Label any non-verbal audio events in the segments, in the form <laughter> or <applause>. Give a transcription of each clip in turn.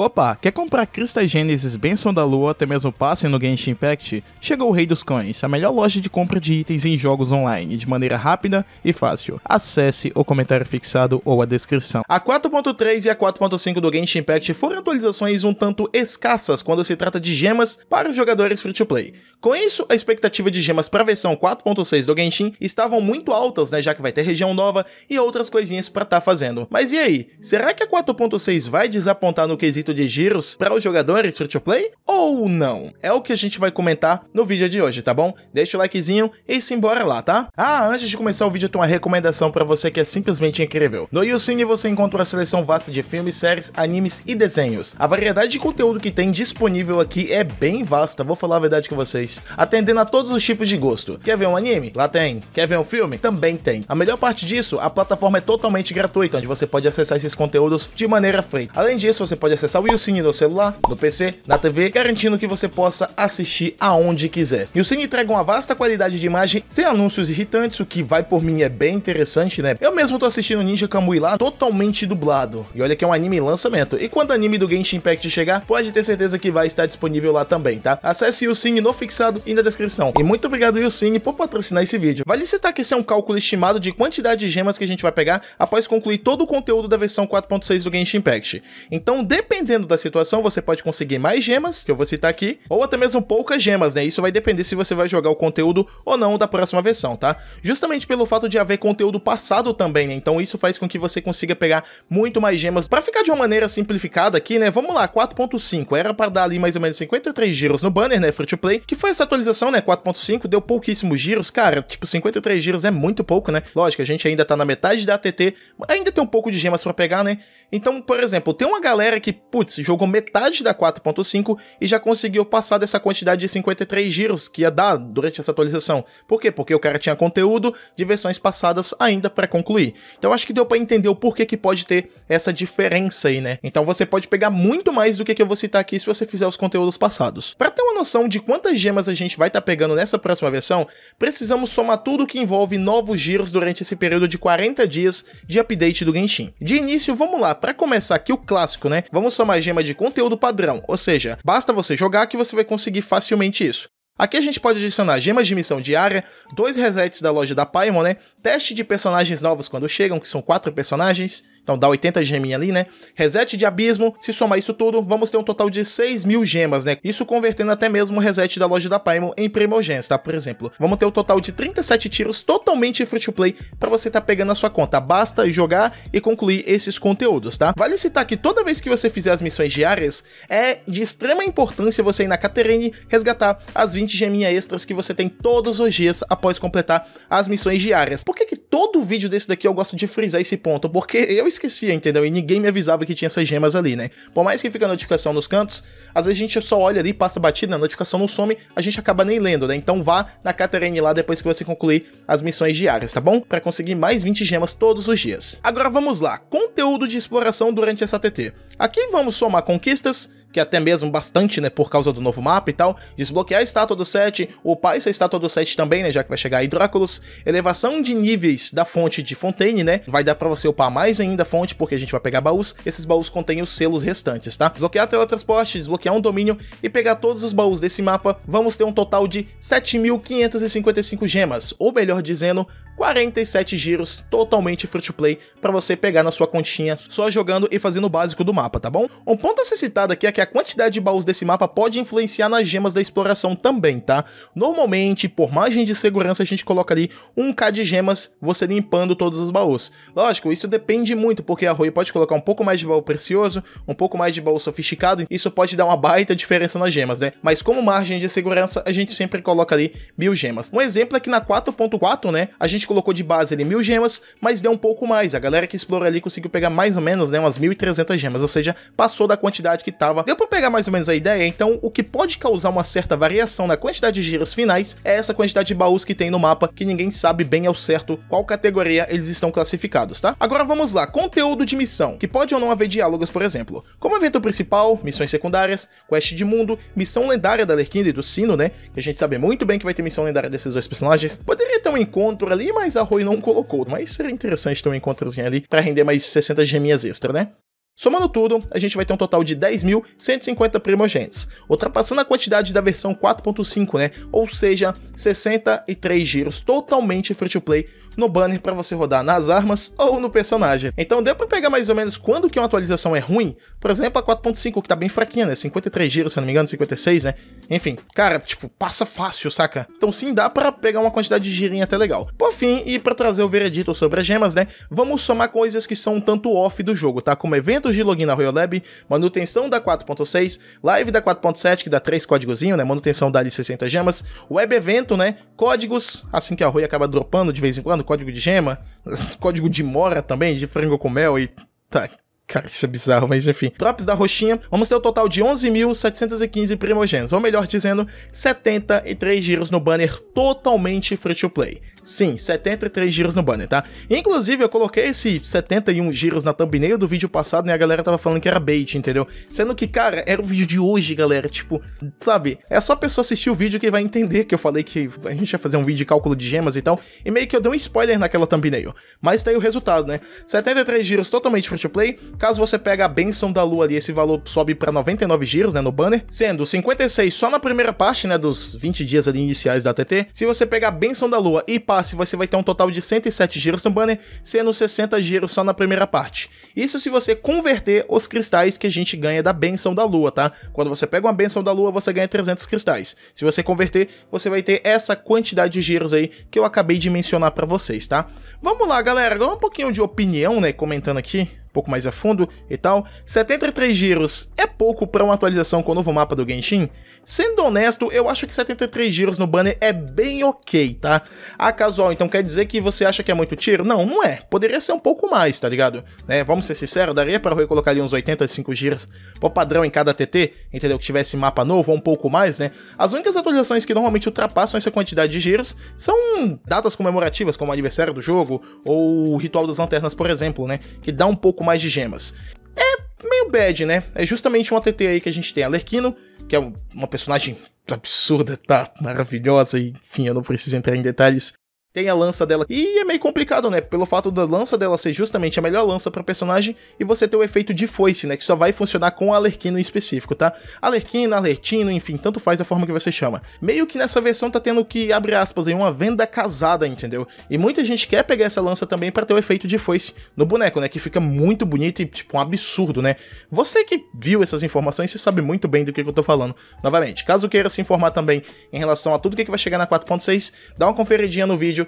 Opa, quer comprar Crista Gênesis, Benção da Lua, até mesmo passe no Genshin Impact? Chegou o Rei dos Coins, a melhor loja de compra de itens em jogos online, de maneira rápida e fácil. Acesse o comentário fixado ou a descrição. A 4.3 e a 4.5 do Genshin Impact foram atualizações um tanto escassas quando se trata de gemas para os jogadores free-to-play. Com isso, a expectativa de gemas para a versão 4.6 do Genshin estavam muito altas, né, já que vai ter região nova e outras coisinhas para estar tá fazendo. Mas e aí, será que a 4.6 vai desapontar no quesito de giros para os jogadores free to play ou não? É o que a gente vai comentar no vídeo de hoje, tá bom? Deixa o likezinho e simbora lá, tá? Ah, antes de começar o vídeo, eu tenho uma recomendação para você que é simplesmente incrível. No YouCine você encontra uma seleção vasta de filmes, séries, animes e desenhos. A variedade de conteúdo que tem disponível aqui é bem vasta, vou falar a verdade com vocês, atendendo a todos os tipos de gosto. Quer ver um anime? Lá tem. Quer ver um filme? Também tem. A melhor parte disso, a plataforma é totalmente gratuita, onde você pode acessar esses conteúdos de maneira free. Além disso, você pode acessar o Cine no celular, no PC, na TV, garantindo que você possa assistir aonde quiser. E o Cine entrega uma vasta qualidade de imagem sem anúncios irritantes, o que vai por mim é bem interessante, né? Eu mesmo tô assistindo Ninja Kamui lá totalmente dublado. E olha que é um anime em lançamento. E quando o anime do Genshin Impact chegar, pode ter certeza que vai estar disponível lá também, tá? Acesse o Cine no fixado e na descrição. E muito obrigado Yucine por patrocinar esse vídeo. Vale citar que esse é um cálculo estimado de quantidade de gemas que a gente vai pegar após concluir todo o conteúdo da versão 4.6 do Genshin Impact. Então, depende dependendo da situação, você pode conseguir mais gemas, que eu vou citar aqui, ou até mesmo poucas gemas, né? Isso vai depender se você vai jogar o conteúdo ou não da próxima versão, tá? Justamente pelo fato de haver conteúdo passado também, né? Então isso faz com que você consiga pegar muito mais gemas. Para ficar de uma maneira simplificada aqui, né? Vamos lá, 4.5 era para dar ali mais ou menos 53 giros no banner, né? Free to play, que foi essa atualização, né? 4.5 deu pouquíssimos giros, cara. Tipo, 53 giros é muito pouco, né? Lógico, a gente ainda tá na metade da ATT, ainda tem um pouco de gemas para pegar, né? Então, por exemplo, tem uma galera que Putz, jogou metade da 4.5 e já conseguiu passar dessa quantidade de 53 giros que ia dar durante essa atualização. Por quê? Porque o cara tinha conteúdo de versões passadas ainda para concluir. Então acho que deu para entender o porquê que pode ter essa diferença aí, né? Então você pode pegar muito mais do que, eu vou citar aqui se você fizer os conteúdos passados. Para ter uma noção de quantas gemas a gente vai estar tá pegando nessa próxima versão, precisamos somar tudo que envolve novos giros durante esse período de 40 dias de update do Genshin. De início, vamos lá, para começar aqui o clássico, né? Vamos só mais gema de conteúdo padrão, ou seja, basta você jogar que você vai conseguir facilmente isso. Aqui a gente pode adicionar gemas de missão diária, dois resets da loja da Paimon, né? Teste de personagens novos quando chegam, que são quatro personagens, então dá 80 geminhas ali, né? Reset de abismo, se somar isso tudo, vamos ter um total de 6 mil gemas, né? Isso convertendo até mesmo o reset da loja da Paimon em primogênio, tá? Por exemplo, vamos ter um total de 37 tiros totalmente free to play para você tá pegando a sua conta. Basta jogar e concluir esses conteúdos, tá? Vale citar que toda vez que você fizer as missões diárias, é de extrema importância você ir na Caterine resgatar as 20 geminhas extras que você tem todos os dias após completar as missões diárias. Por que que todo vídeo desse daqui eu gosto de frisar esse ponto, porque eu esquecia, entendeu? E ninguém me avisava que tinha essas gemas ali, né? Por mais que fica a notificação nos cantos, às vezes a gente só olha ali, passa batida, a notificação não some, a gente acaba nem lendo, né? Então vá na Caterine lá depois que você concluir as missões diárias, tá bom? Para conseguir mais 20 gemas todos os dias. Agora vamos lá, conteúdo de exploração durante essa TT. Aqui vamos somar conquistas, que até mesmo bastante, né, por causa do novo mapa e tal, desbloquear a estátua do 7, upar essa estátua do 7 também, né, já que vai chegar Hidróculos, elevação de níveis da fonte de Fontaine, né, vai dar pra você upar mais ainda a fonte, porque a gente vai pegar baús, esses baús contêm os selos restantes, tá? Desbloquear teletransporte, desbloquear um domínio e pegar todos os baús desse mapa, vamos ter um total de 7.555 gemas, ou melhor dizendo, 47 giros totalmente free to play para você pegar na sua continha só jogando e fazendo o básico do mapa, tá bom? Um ponto a ser citado aqui é que a quantidade de baús desse mapa pode influenciar nas gemas da exploração também, tá? Normalmente, por margem de segurança, a gente coloca ali 1k de gemas você limpando todos os baús. Lógico, isso depende muito, porque a Rui pode colocar um pouco mais de baú precioso, um pouco mais de baú sofisticado, isso pode dar uma baita diferença nas gemas, né? Mas como margem de segurança, a gente sempre coloca ali mil gemas. Um exemplo é que na 4.4, né, a gente colocou de base ali mil gemas, mas deu um pouco mais. A galera que explorou ali conseguiu pegar mais ou menos, né, umas 1.300 gemas, ou seja, passou da quantidade que tava. Deu pra pegar mais ou menos a ideia? Então, o que pode causar uma certa variação na quantidade de giros finais é essa quantidade de baús que tem no mapa, que ninguém sabe bem ao certo qual categoria eles estão classificados, tá? Agora vamos lá, conteúdo de missão, que pode ou não haver diálogos, por exemplo. Como evento principal, missões secundárias, quest de mundo, missão lendária da Lerquinda e do Sino, né, que a gente sabe muito bem que vai ter missão lendária desses dois personagens, poderia ter um encontro ali, mas a Rui não colocou. Mas seria interessante ter um encontrozinho ali para render mais 60 geminhas extra, né? Somando tudo, a gente vai ter um total de 10.150 primogênitos, ultrapassando a quantidade da versão 4.5, né? Ou seja, 63 giros totalmente free to play no banner para você rodar nas armas ou no personagem. Então deu para pegar mais ou menos quando que uma atualização é ruim. Por exemplo, a 4.5, que tá bem fraquinha, né? 53 giros, se não me engano, 56, né? Enfim, cara, tipo, passa fácil, saca? Então sim, dá para pegar uma quantidade de girinha até legal. Por fim, e para trazer o veredito sobre as gemas, né? Vamos somar coisas que são um tanto off do jogo, tá? Como eventos de login na Royal Lab, manutenção da 4.6, live da 4.7, que dá 3 códigozinho, né? Manutenção dá ali 60 gemas, web evento, né? Códigos, assim que a Roy acaba dropando de vez em quando, código de gema, <laughs> código de mora também, de frango com mel e. Tá, Cara, isso é bizarro, mas enfim. Drops da roxinha, vamos ter o um total de 11.715 primogênitos, ou melhor dizendo, 73 giros no banner totalmente free to play. Sim, 73 giros no banner, tá? Inclusive, eu coloquei esse 71 giros na thumbnail do vídeo passado, né? A galera tava falando que era bait, entendeu? Sendo que, cara, era o vídeo de hoje, galera. Tipo, sabe? É só a pessoa assistir o vídeo que vai entender que eu falei que a gente ia fazer um vídeo de cálculo de gemas e tal. E meio que eu dei um spoiler naquela thumbnail. Mas tá aí o resultado, né? 73 giros totalmente free to play. Caso você pega a benção da lua ali, esse valor sobe pra 99 giros, né? No banner. Sendo 56 só na primeira parte, né? Dos 20 dias ali iniciais da TT. Se você pegar a benção da lua e para passe, você vai ter um total de 107 giros no banner, sendo 60 giros só na primeira parte. Isso se você converter os cristais que a gente ganha da benção da lua, tá? Quando você pega uma benção da lua, você ganha 300 cristais. Se você converter, você vai ter essa quantidade de giros aí que eu acabei de mencionar para vocês, tá? Vamos lá, galera, agora um pouquinho de opinião, né, comentando aqui pouco mais a fundo e tal. 73 giros é pouco para uma atualização com o novo mapa do Genshin? Sendo honesto, eu acho que 73 giros no banner é bem ok, tá? Ah, casual, então quer dizer que você acha que é muito tiro? Não, não é. Poderia ser um pouco mais, tá ligado? Né? Vamos ser sinceros, daria para colocar ali uns 85 giros pro padrão em cada TT, entendeu? Que tivesse mapa novo ou um pouco mais, né? As únicas atualizações que normalmente ultrapassam essa quantidade de giros são datas comemorativas, como o aniversário do jogo, ou o Ritual das Lanternas, por exemplo, né? Que dá um pouco mais de gemas. É meio bad, né? É justamente uma TT aí que a gente tem. A Lerquino, que é uma personagem absurda, tá maravilhosa, e, enfim, eu não preciso entrar em detalhes tem a lança dela. E é meio complicado, né? Pelo fato da lança dela ser justamente a melhor lança para personagem e você ter o efeito de foice, né? Que só vai funcionar com a Alerquino em específico, tá? Alerquina, Alertino, enfim, tanto faz a forma que você chama. Meio que nessa versão tá tendo que, abre aspas, em uma venda casada, entendeu? E muita gente quer pegar essa lança também para ter o efeito de foice no boneco, né? Que fica muito bonito e, tipo, um absurdo, né? Você que viu essas informações, você sabe muito bem do que, que eu tô falando. Novamente, caso queira se informar também em relação a tudo o que vai chegar na 4.6, dá uma conferidinha no vídeo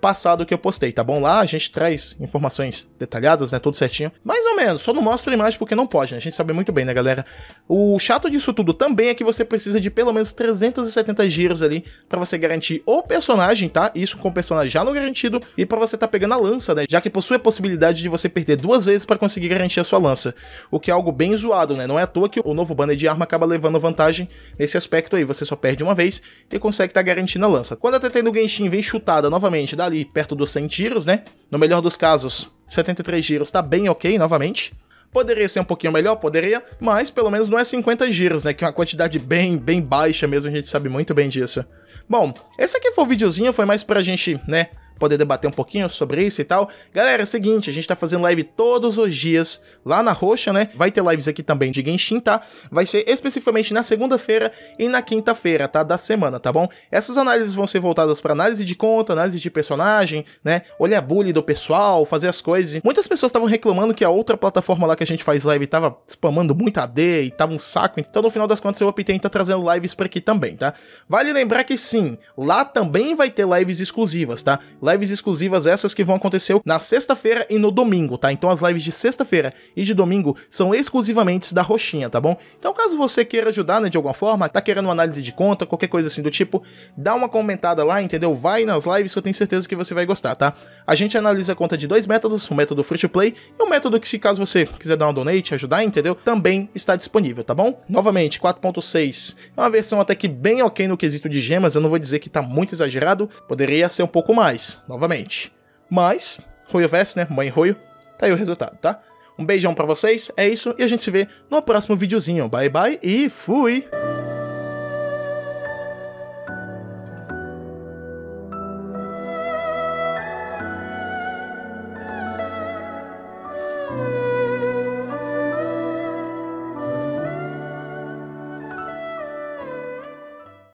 passado que eu postei, tá bom? Lá a gente traz informações detalhadas, né? Tudo certinho. Mais ou menos, só não mostra a imagem porque não pode, né? A gente sabe muito bem, né, galera? O chato disso tudo também é que você precisa de pelo menos 370 giros ali para você garantir o personagem, tá? Isso com o personagem já no garantido e para você tá pegando a lança, né? Já que possui a possibilidade de você perder duas vezes para conseguir garantir a sua lança, o que é algo bem zoado, né? Não é à toa que o novo banner de arma acaba levando vantagem nesse aspecto aí. Você só perde uma vez e consegue estar tá garantindo a lança. Quando a TT do Genshin vem chutada novamente da ali perto dos 100 tiros, né? No melhor dos casos, 73 giros tá bem ok novamente. Poderia ser um pouquinho melhor, poderia, mas pelo menos não é 50 giros, né? Que é uma quantidade bem, bem baixa mesmo, a gente sabe muito bem disso. Bom, esse aqui foi o videozinho, foi mais pra gente, né, poder debater um pouquinho sobre isso e tal. Galera, é o seguinte, a gente tá fazendo live todos os dias lá na Roxa, né? Vai ter lives aqui também de Genshin, tá? Vai ser especificamente na segunda-feira e na quinta-feira, tá? Da semana, tá bom? Essas análises vão ser voltadas para análise de conta, análise de personagem, né? Olhar bullying do pessoal, fazer as coisas. Muitas pessoas estavam reclamando que a outra plataforma lá que a gente faz live tava spamando muito AD e tava um saco. Então, no final das contas, eu optei em tá trazendo lives para aqui também, tá? Vale lembrar que sim, lá também vai ter lives exclusivas, tá? lives exclusivas essas que vão acontecer na sexta-feira e no domingo, tá? Então as lives de sexta-feira e de domingo são exclusivamente da Roxinha, tá bom? Então caso você queira ajudar, né, de alguma forma, tá querendo uma análise de conta, qualquer coisa assim do tipo, dá uma comentada lá, entendeu? Vai nas lives que eu tenho certeza que você vai gostar, tá? A gente analisa a conta de dois métodos, o método free to play e o método que se caso você quiser dar uma donate, ajudar, entendeu? Também está disponível, tá bom? Novamente, 4.6 é uma versão até que bem ok no quesito de gemas, eu não vou dizer que tá muito exagerado, poderia ser um pouco mais, novamente. Mas, Roio Vest, né? Mãe Roio, tá aí o resultado, tá? Um beijão para vocês, é isso, e a gente se vê no próximo videozinho. Bye bye e fui!